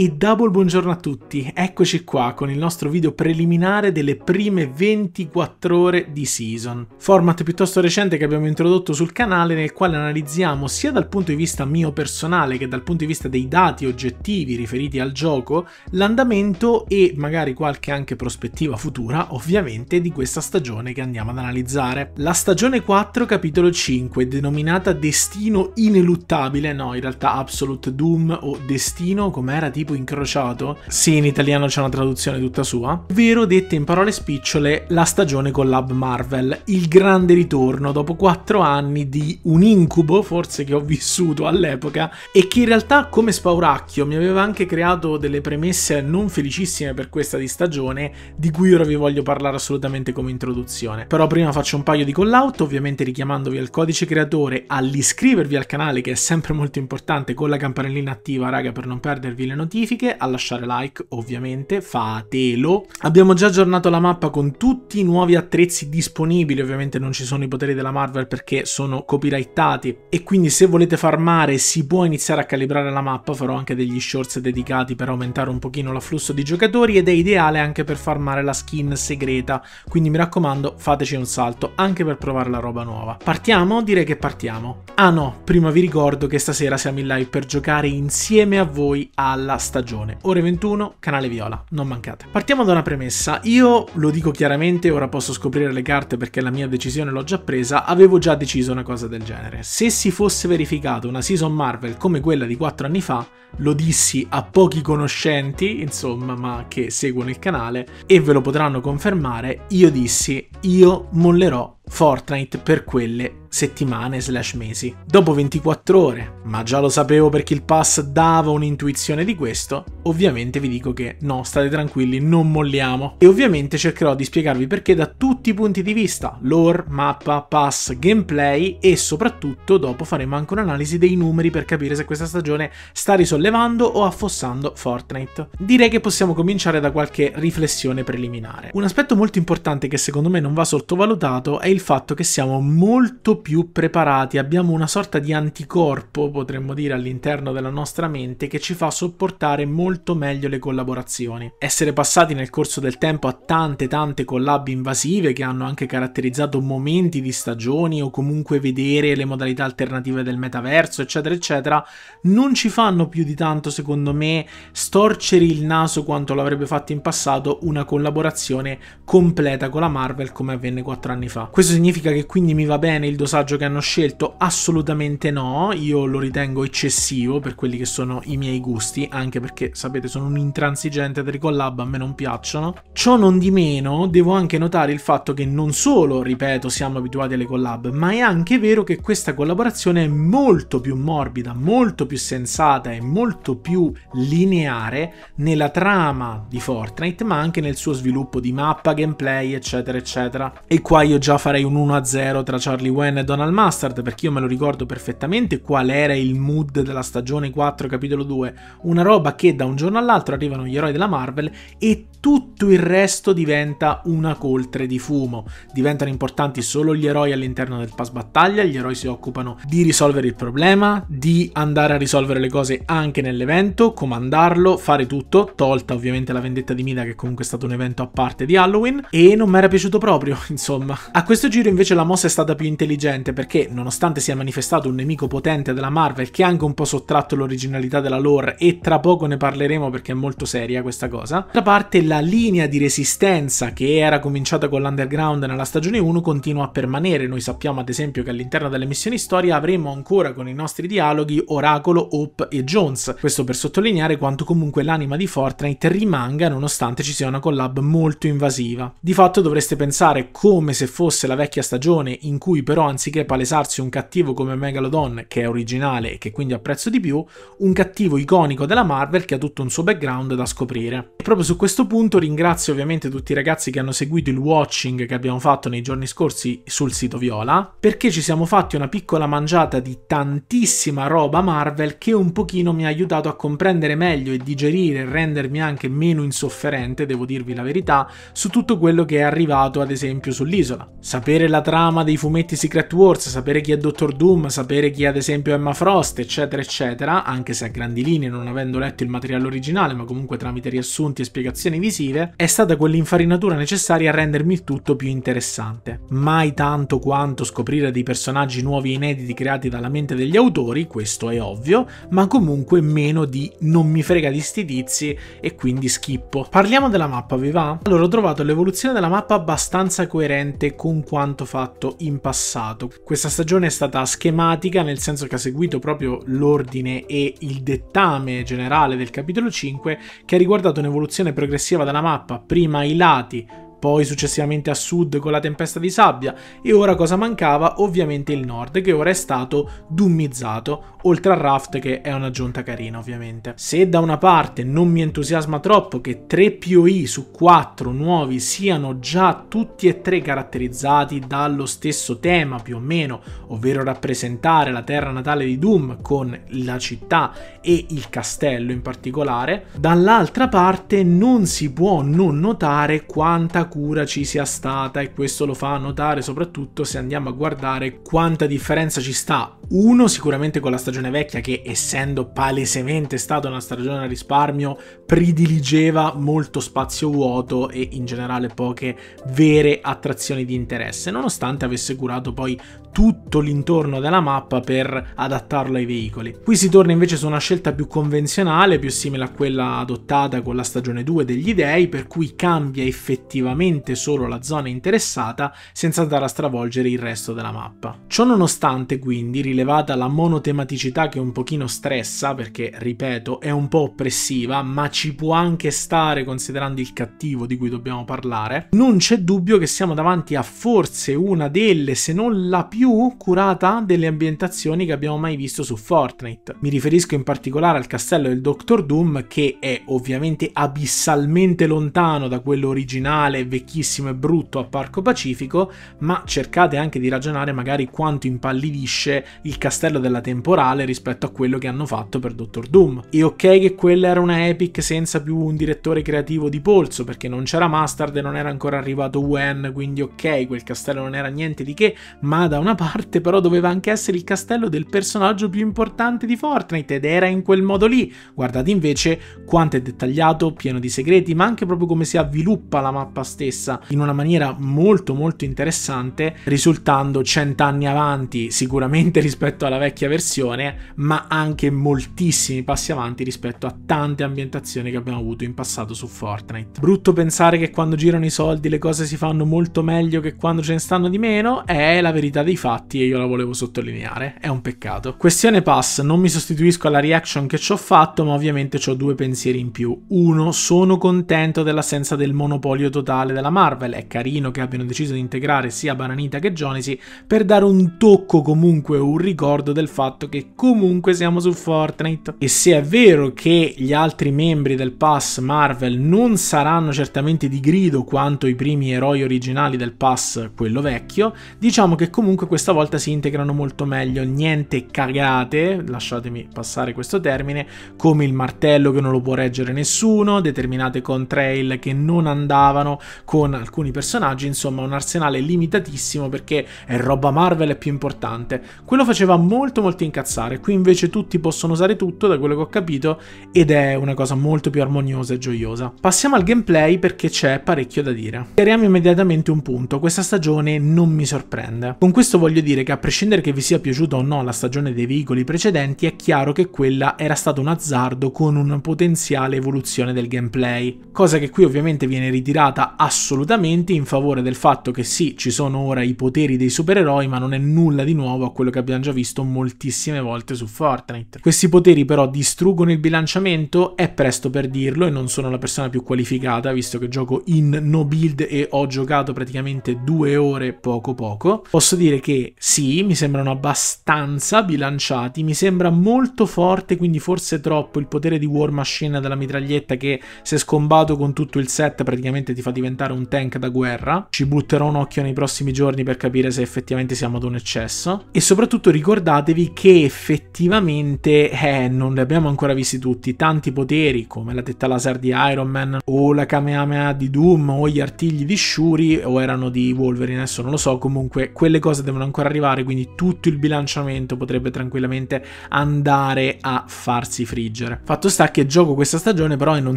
e double buongiorno a tutti, eccoci qua con il nostro video preliminare delle prime 24 ore di season, format piuttosto recente che abbiamo introdotto sul canale nel quale analizziamo sia dal punto di vista mio personale che dal punto di vista dei dati oggettivi riferiti al gioco l'andamento e magari qualche anche prospettiva futura ovviamente di questa stagione che andiamo ad analizzare. La stagione 4 capitolo 5 denominata Destino ineluttabile, no in realtà Absolute Doom o Destino come era tipo tipo incrociato, sì in italiano c'è una traduzione tutta sua, ovvero detta in parole spicciole la stagione con collab Marvel, il grande ritorno dopo 4 anni di un incubo forse che ho vissuto all'epoca e che in realtà come spauracchio mi aveva anche creato delle premesse non felicissime per questa di stagione di cui ora vi voglio parlare assolutamente come introduzione. Però prima faccio un paio di call out, ovviamente richiamandovi al codice creatore, all'iscrivervi al canale che è sempre molto importante con la campanellina attiva raga per non perdervi le notifiche scientifiche, a lasciare like ovviamente, fatelo. Abbiamo già aggiornato la mappa con tutti i nuovi attrezzi disponibili, ovviamente non ci sono i poteri della Marvel perché sono copyrightati e quindi se volete farmare si può iniziare a calibrare la mappa, farò anche degli shorts dedicati per aumentare un pochino l'afflusso di giocatori ed è ideale anche per farmare la skin segreta, quindi mi raccomando fateci un salto anche per provare la roba nuova. Partiamo? Direi che partiamo. Ah no, prima vi ricordo che stasera siamo in live per giocare insieme a voi alla stagione. Ore 21, canale viola, non mancate. Partiamo da una premessa. Io lo dico chiaramente, ora posso scoprire le carte perché la mia decisione l'ho già presa, avevo già deciso una cosa del genere. Se si fosse verificata una season Marvel come quella di 4 anni fa, lo dissi a pochi conoscenti, insomma, ma che seguono il canale, e ve lo potranno confermare, io dissi, io mollerò Fortnite per quelle settimane slash mesi. Dopo 24 ore, ma già lo sapevo perché il pass dava un'intuizione di questo, ovviamente vi dico che no, state tranquilli, non molliamo. E ovviamente cercherò di spiegarvi perché da tutti i punti di vista, lore, mappa, pass, gameplay e soprattutto dopo faremo anche un'analisi dei numeri per capire se questa stagione sta risollevando o affossando Fortnite. Direi che possiamo cominciare da qualche riflessione preliminare. Un aspetto molto importante che secondo me non va sottovalutato è il il fatto che siamo molto più preparati, abbiamo una sorta di anticorpo, potremmo dire, all'interno della nostra mente che ci fa sopportare molto meglio le collaborazioni. Essere passati nel corso del tempo a tante tante collab invasive che hanno anche caratterizzato momenti di stagioni o comunque vedere le modalità alternative del metaverso, eccetera, eccetera, non ci fanno più di tanto, secondo me, storcere il naso quanto l'avrebbe fatto in passato una collaborazione completa con la Marvel come avvenne quattro anni fa. Questo questo significa che quindi mi va bene il dosaggio che hanno scelto? Assolutamente no, io lo ritengo eccessivo per quelli che sono i miei gusti, anche perché sapete sono un intransigente del collab, a me non piacciono. Ciò non di meno, devo anche notare il fatto che non solo, ripeto, siamo abituati alle collab, ma è anche vero che questa collaborazione è molto più morbida, molto più sensata e molto più lineare nella trama di Fortnite, ma anche nel suo sviluppo di mappa, gameplay, eccetera, eccetera. E qua io già farei darei un 1-0 tra Charlie Wen e Donald Mustard perché io me lo ricordo perfettamente qual era il mood della stagione 4 capitolo 2, una roba che da un giorno all'altro arrivano gli eroi della Marvel e tutto il resto diventa una coltre di fumo, diventano importanti solo gli eroi all'interno del pass battaglia, gli eroi si occupano di risolvere il problema, di andare a risolvere le cose anche nell'evento, comandarlo, fare tutto, tolta ovviamente la vendetta di Mida che comunque è stato un evento a parte di Halloween e non mi era piaciuto proprio, insomma. A questo questo giro invece la mossa è stata più intelligente perché, nonostante sia manifestato un nemico potente della Marvel che ha anche un po' sottratto l'originalità della lore e tra poco ne parleremo perché è molto seria questa cosa, d'altra parte la linea di resistenza che era cominciata con l'Underground nella stagione 1 continua a permanere. Noi sappiamo ad esempio che all'interno delle missioni storia avremo ancora con i nostri dialoghi Oracolo, Hope e Jones. Questo per sottolineare quanto comunque l'anima di Fortnite rimanga nonostante ci sia una collab molto invasiva. Di fatto dovreste pensare come se fosse la vecchia stagione in cui però anziché palesarsi un cattivo come Megalodon che è originale e che quindi apprezzo di più, un cattivo iconico della Marvel che ha tutto un suo background da scoprire. E proprio su questo punto ringrazio ovviamente tutti i ragazzi che hanno seguito il watching che abbiamo fatto nei giorni scorsi sul sito Viola, perché ci siamo fatti una piccola mangiata di tantissima roba Marvel che un pochino mi ha aiutato a comprendere meglio e digerire e rendermi anche meno insofferente, devo dirvi la verità, su tutto quello che è arrivato ad esempio sull'isola sapere la trama dei fumetti Secret Wars, sapere chi è Doctor Doom, sapere chi è ad esempio Emma Frost, eccetera, eccetera, anche se a grandi linee non avendo letto il materiale originale, ma comunque tramite riassunti e spiegazioni visive, è stata quell'infarinatura necessaria a rendermi il tutto più interessante. Mai tanto quanto scoprire dei personaggi nuovi e inediti creati dalla mente degli autori, questo è ovvio, ma comunque meno di non mi frega di sti tizi e quindi schippo. Parliamo della mappa, vi va? Allora ho trovato l'evoluzione della mappa abbastanza coerente con quanto fatto in passato. Questa stagione è stata schematica nel senso che ha seguito proprio l'ordine e il dettame generale del capitolo 5 che ha riguardato un'evoluzione progressiva della mappa, prima i lati, poi successivamente a sud con la tempesta di sabbia e ora cosa mancava? Ovviamente il nord che ora è stato dummizzato, oltre al raft che è un'aggiunta carina ovviamente. Se da una parte non mi entusiasma troppo che 3 POI su 4 nuovi siano già tutti e tre caratterizzati dallo stesso tema più o meno, ovvero rappresentare la terra natale di Doom con la città e il castello in particolare, dall'altra parte non si può non notare quanta cura ci sia stata e questo lo fa notare soprattutto se andiamo a guardare quanta differenza ci sta uno sicuramente con la stagione vecchia che essendo palesemente stata una stagione a risparmio prediligeva molto spazio vuoto e in generale poche vere attrazioni di interesse nonostante avesse curato poi tutto l'intorno della mappa per adattarlo ai veicoli. Qui si torna invece su una scelta più convenzionale, più simile a quella adottata con la stagione 2 degli dei, per cui cambia effettivamente solo la zona interessata senza andare a stravolgere il resto della mappa. Ciò nonostante quindi, rilevata la monotematicità che un pochino stressa, perché ripeto è un po' oppressiva, ma ci può anche stare considerando il cattivo di cui dobbiamo parlare, non c'è dubbio che siamo davanti a forse una delle, se non la più più curata delle ambientazioni che abbiamo mai visto su Fortnite. Mi riferisco in particolare al castello del Doctor Doom che è ovviamente abissalmente lontano da quello originale, vecchissimo e brutto a Parco Pacifico, ma cercate anche di ragionare magari quanto impallidisce il castello della temporale rispetto a quello che hanno fatto per Doctor Doom. E ok che quella era una epic senza più un direttore creativo di polso perché non c'era Mustard e non era ancora arrivato Wen, quindi ok quel castello non era niente di che, ma da un una parte però doveva anche essere il castello del personaggio più importante di Fortnite ed era in quel modo lì. Guardate invece quanto è dettagliato, pieno di segreti, ma anche proprio come si avviluppa la mappa stessa in una maniera molto molto interessante, risultando cent'anni avanti sicuramente rispetto alla vecchia versione, ma anche moltissimi passi avanti rispetto a tante ambientazioni che abbiamo avuto in passato su Fortnite. Brutto pensare che quando girano i soldi le cose si fanno molto meglio che quando ce ne stanno di meno, è la verità dei fatti e io la volevo sottolineare, è un peccato. Questione pass, non mi sostituisco alla reaction che ci ho fatto, ma ovviamente ho due pensieri in più. Uno, sono contento dell'assenza del monopolio totale della Marvel, è carino che abbiano deciso di integrare sia Bananita che Jonesi per dare un tocco comunque, un ricordo del fatto che comunque siamo su Fortnite. E se è vero che gli altri membri del pass Marvel non saranno certamente di grido quanto i primi eroi originali del pass, quello vecchio, diciamo che comunque questa volta si integrano molto meglio, niente cagate, lasciatemi passare questo termine, come il martello che non lo può reggere nessuno, determinate contrail che non andavano con alcuni personaggi, insomma un arsenale limitatissimo perché è roba Marvel, è più importante. Quello faceva molto molto incazzare, qui invece tutti possono usare tutto da quello che ho capito ed è una cosa molto più armoniosa e gioiosa. Passiamo al gameplay perché c'è parecchio da dire. Chiariamo immediatamente un punto, questa stagione non mi sorprende. Con questo questo voglio dire che a prescindere che vi sia piaciuta o no la stagione dei veicoli precedenti, è chiaro che quella era stato un azzardo con una potenziale evoluzione del gameplay, cosa che qui ovviamente viene ritirata assolutamente in favore del fatto che sì, ci sono ora i poteri dei supereroi, ma non è nulla di nuovo a quello che abbiamo già visto moltissime volte su Fortnite. Questi poteri però distruggono il bilanciamento, è presto per dirlo e non sono la persona più qualificata, visto che gioco in no build e ho giocato praticamente due ore poco poco. Posso dire che che sì, mi sembrano abbastanza bilanciati, mi sembra molto forte, quindi forse troppo, il potere di War Machine della mitraglietta che se scombato con tutto il set praticamente ti fa diventare un tank da guerra. Ci butterò un occhio nei prossimi giorni per capire se effettivamente siamo ad un eccesso. E soprattutto ricordatevi che effettivamente eh, non li abbiamo ancora visti tutti, tanti poteri come la tetta laser di Iron Man o la Kamehameha di Doom o gli artigli di Shuri o erano di Wolverine, adesso non lo so, comunque quelle cose devono devono ancora arrivare, quindi tutto il bilanciamento potrebbe tranquillamente andare a farsi friggere. Fatto sta che gioco questa stagione però e non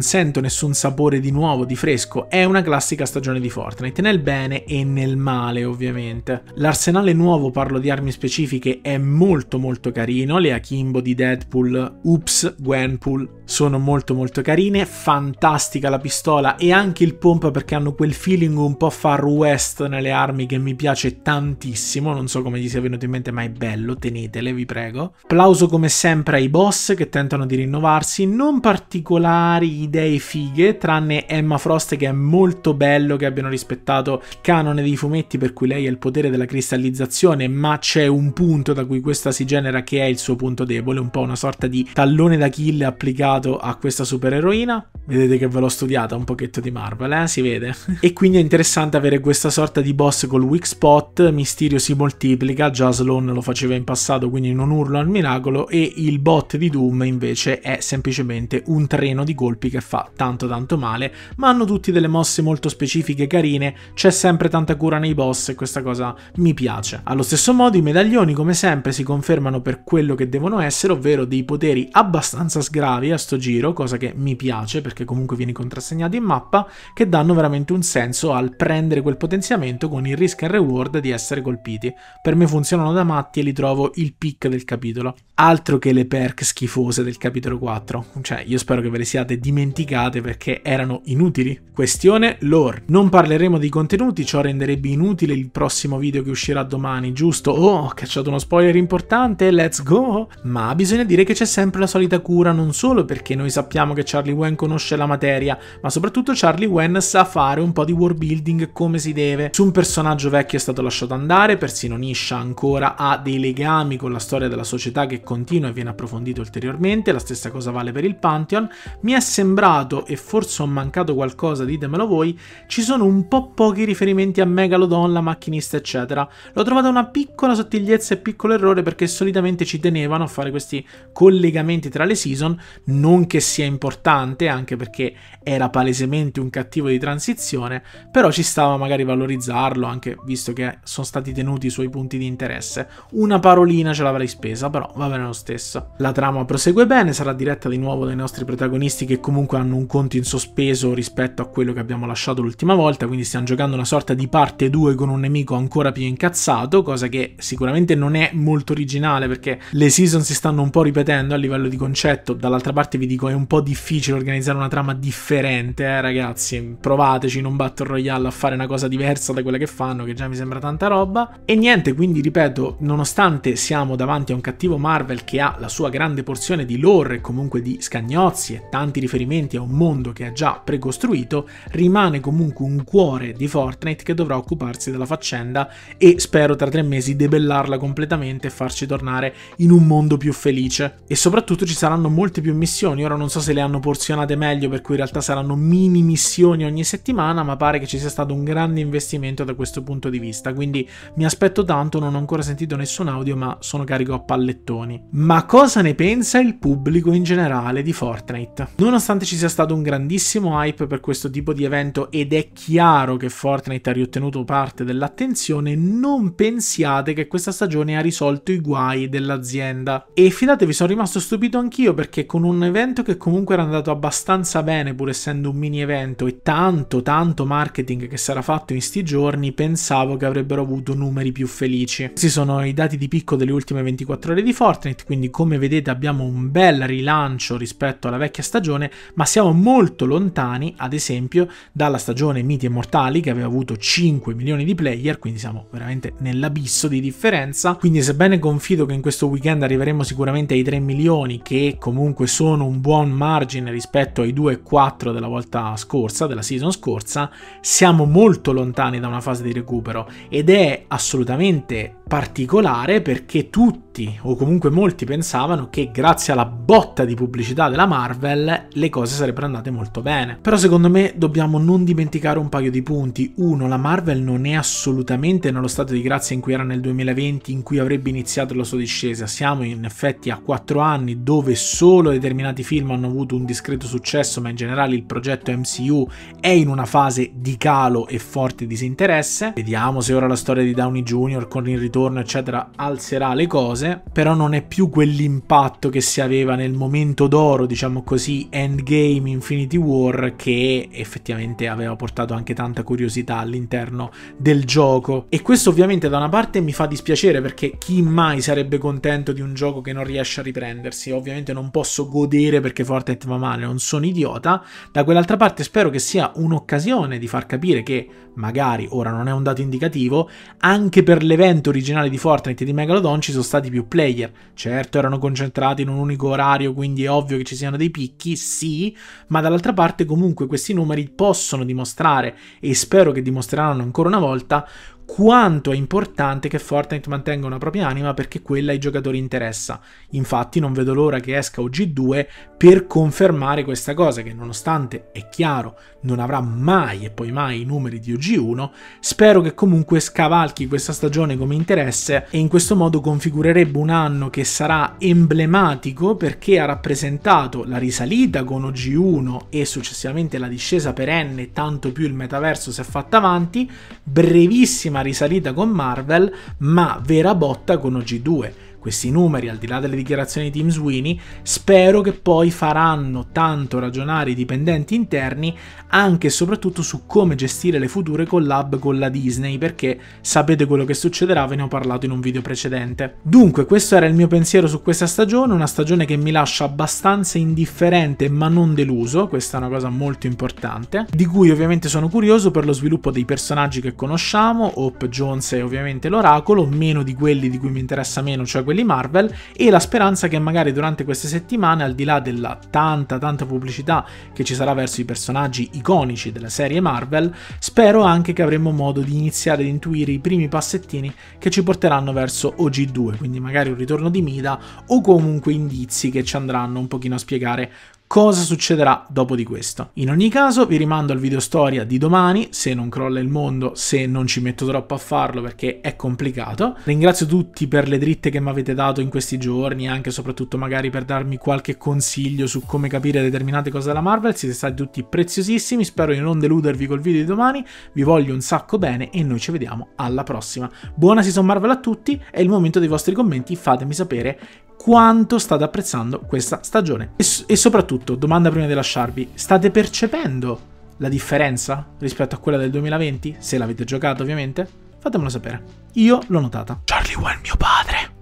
sento nessun sapore di nuovo, di fresco, è una classica stagione di Fortnite, nel bene e nel male ovviamente. L'arsenale nuovo, parlo di armi specifiche, è molto molto carino, le Akimbo di Deadpool, Oops, Gwenpool, sono molto molto carine, fantastica la pistola e anche il pompa perché hanno quel feeling un po' far west nelle armi che mi piace tantissimo, non so come gli sia venuto in mente, ma è bello, tenetele, vi prego. Applauso come sempre ai boss che tentano di rinnovarsi, non particolari idee fighe, tranne Emma Frost che è molto bello che abbiano rispettato il canone dei fumetti per cui lei ha il potere della cristallizzazione, ma c'è un punto da cui questa si genera che è il suo punto debole, un po' una sorta di tallone d'Achille applicato a questa supereroina. Vedete che ve l'ho studiata un pochetto di Marvel, eh? Si vede. e quindi è interessante avere questa sorta di boss col weak spot, Mysterio si si moltiplica, già Sloan lo faceva in passato, quindi non urlo al miracolo, e il bot di Doom invece è semplicemente un treno di colpi che fa tanto tanto male, ma hanno tutti delle mosse molto specifiche, carine, c'è sempre tanta cura nei boss e questa cosa mi piace. Allo stesso modo i medaglioni come sempre si confermano per quello che devono essere, ovvero dei poteri abbastanza sgravi a sto giro, cosa che mi piace perché comunque vieni contrassegnato in mappa, che danno veramente un senso al prendere quel potenziamento con il risk and reward di essere colpiti infiniti. Per me funzionano da matti e li trovo il pick del capitolo. Altro che le perk schifose del capitolo 4. Cioè, io spero che ve le siate dimenticate perché erano inutili. Questione lore. Non parleremo di contenuti, ciò renderebbe inutile il prossimo video che uscirà domani, giusto? Oh, ho cacciato uno spoiler importante, let's go! Ma bisogna dire che c'è sempre la solita cura, non solo perché noi sappiamo che Charlie Wen conosce la materia, ma soprattutto Charlie Wen sa fare un po' di world building come si deve. Su un personaggio vecchio è stato lasciato andare per versi non iscia ancora, ha dei legami con la storia della società che continua e viene approfondito ulteriormente, la stessa cosa vale per il Pantheon, mi è sembrato, e forse ho mancato qualcosa, ditemelo voi, ci sono un po' pochi riferimenti a Megalodon, la macchinista, eccetera. L'ho trovata una piccola sottigliezza e piccolo errore perché solitamente ci tenevano a fare questi collegamenti tra le season, non che sia importante, anche perché era palesemente un cattivo di transizione, però ci stava magari valorizzarlo, anche visto che sono stati tenuti contenuti, i suoi punti di interesse. Una parolina ce l'avrei spesa, però va bene lo stesso. La trama prosegue bene, sarà diretta di nuovo dai nostri protagonisti che comunque hanno un conto in sospeso rispetto a quello che abbiamo lasciato l'ultima volta, quindi stiamo giocando una sorta di parte 2 con un nemico ancora più incazzato, cosa che sicuramente non è molto originale perché le season si stanno un po' ripetendo a livello di concetto, dall'altra parte vi dico è un po' difficile organizzare una trama differente, eh ragazzi, provateci in un Battle Royale a fare una cosa diversa da quella che fanno, che già mi sembra tanta roba. E e niente, quindi ripeto, nonostante siamo davanti a un cattivo Marvel che ha la sua grande porzione di lore e comunque di scagnozzi e tanti riferimenti a un mondo che ha già precostruito, rimane comunque un cuore di Fortnite che dovrà occuparsi della faccenda e spero tra tre mesi debellarla completamente e farci tornare in un mondo più felice. E soprattutto ci saranno molte più missioni, ora non so se le hanno porzionate meglio per cui in realtà saranno mini missioni ogni settimana, ma pare che ci sia stato un grande investimento da questo punto di vista, quindi mi aspetto aspetto tanto, non ho ancora sentito nessun audio, ma sono carico a pallettoni. Ma cosa ne pensa il pubblico in generale di Fortnite? Nonostante ci sia stato un grandissimo hype per questo tipo di evento ed è chiaro che Fortnite ha riottenuto parte dell'attenzione, non pensiate che questa stagione ha risolto i guai dell'azienda. E fidatevi, sono rimasto stupito anch'io perché con un evento che comunque era andato abbastanza bene, pur essendo un mini evento e tanto tanto marketing che sarà fatto in sti giorni, pensavo che avrebbero avuto numeri più felici. Questi sono i dati di picco delle ultime 24 ore di Fortnite, quindi come vedete abbiamo un bel rilancio rispetto alla vecchia stagione, ma siamo molto lontani, ad esempio, dalla stagione Miti e Mortali che aveva avuto 5 milioni di player, quindi siamo veramente nell'abisso di differenza. Quindi sebbene confido che in questo weekend arriveremo sicuramente ai 3 milioni, che comunque sono un buon margine rispetto ai 2,4 della volta scorsa, della season scorsa, siamo molto lontani da una fase di recupero ed è assolutamente assolutamente particolare perché tutti o comunque molti pensavano che grazie alla botta di pubblicità della Marvel le cose sarebbero andate molto bene. Però secondo me dobbiamo non dimenticare un paio di punti. Uno, la Marvel non è assolutamente nello stato di grazia in cui era nel 2020 in cui avrebbe iniziato la sua discesa. Siamo in effetti a 4 anni dove solo determinati film hanno avuto un discreto successo, ma in generale il progetto MCU è in una fase di calo e forte disinteresse. Vediamo se ora la storia di Downey Junior con il ritorno eccetera alzerà le cose, però non è più quell'impatto che si aveva nel momento d'oro, diciamo così, Endgame Infinity War che effettivamente aveva portato anche tanta curiosità all'interno del gioco. E questo ovviamente da una parte mi fa dispiacere perché chi mai sarebbe contento di un gioco che non riesce a riprendersi? Ovviamente non posso godere perché Fortnite va male, non sono idiota. Da quell'altra parte spero che sia un'occasione di far capire che magari ora non è un dato indicativo, anche anche per l'evento originale di Fortnite e di Megalodon ci sono stati più player. Certo, erano concentrati in un unico orario, quindi è ovvio che ci siano dei picchi, sì, ma dall'altra parte comunque questi numeri possono dimostrare, e spero che dimostreranno ancora una volta, quanto è importante che Fortnite mantenga una propria anima perché quella ai giocatori interessa. Infatti non vedo l'ora che esca OG2 per confermare questa cosa che nonostante è chiaro non avrà mai e poi mai i numeri di OG1, spero che comunque scavalchi questa stagione come interesse e in questo modo configurerebbe un anno che sarà emblematico perché ha rappresentato la risalita con OG1 e successivamente la discesa perenne, tanto più il metaverso si è fatto avanti, brevissima risalita con Marvel, ma vera botta con OG2 questi numeri, al di là delle dichiarazioni di Tim Sweeney, spero che poi faranno tanto ragionare i dipendenti interni anche e soprattutto su come gestire le future collab con la Disney, perché sapete quello che succederà, ve ne ho parlato in un video precedente. Dunque, questo era il mio pensiero su questa stagione, una stagione che mi lascia abbastanza indifferente ma non deluso, questa è una cosa molto importante, di cui ovviamente sono curioso per lo sviluppo dei personaggi che conosciamo, Hope Jones e ovviamente l'oracolo, meno di quelli di cui mi interessa meno, cioè quelli Marvel e la speranza che magari durante queste settimane, al di là della tanta tanta pubblicità che ci sarà verso i personaggi iconici della serie Marvel, spero anche che avremo modo di iniziare ad intuire i primi passettini che ci porteranno verso OG2, quindi magari un ritorno di Mida o comunque indizi che ci andranno un pochino a spiegare cosa succederà dopo di questo. In ogni caso vi rimando al video storia di domani, se non crolla il mondo, se non ci metto troppo a farlo perché è complicato. Ringrazio tutti per le dritte che mi avete dato in questi giorni, anche e soprattutto magari per darmi qualche consiglio su come capire determinate cose della Marvel, siete stati tutti preziosissimi, spero di non deludervi col video di domani, vi voglio un sacco bene e noi ci vediamo alla prossima. Buona season Marvel a tutti, è il momento dei vostri commenti, fatemi sapere quanto state apprezzando questa stagione. E, e soprattutto, domanda prima di lasciarvi, state percependo la differenza rispetto a quella del 2020? Se l'avete giocato, ovviamente, fatemelo sapere. Io l'ho notata. Charlie Wen, mio padre.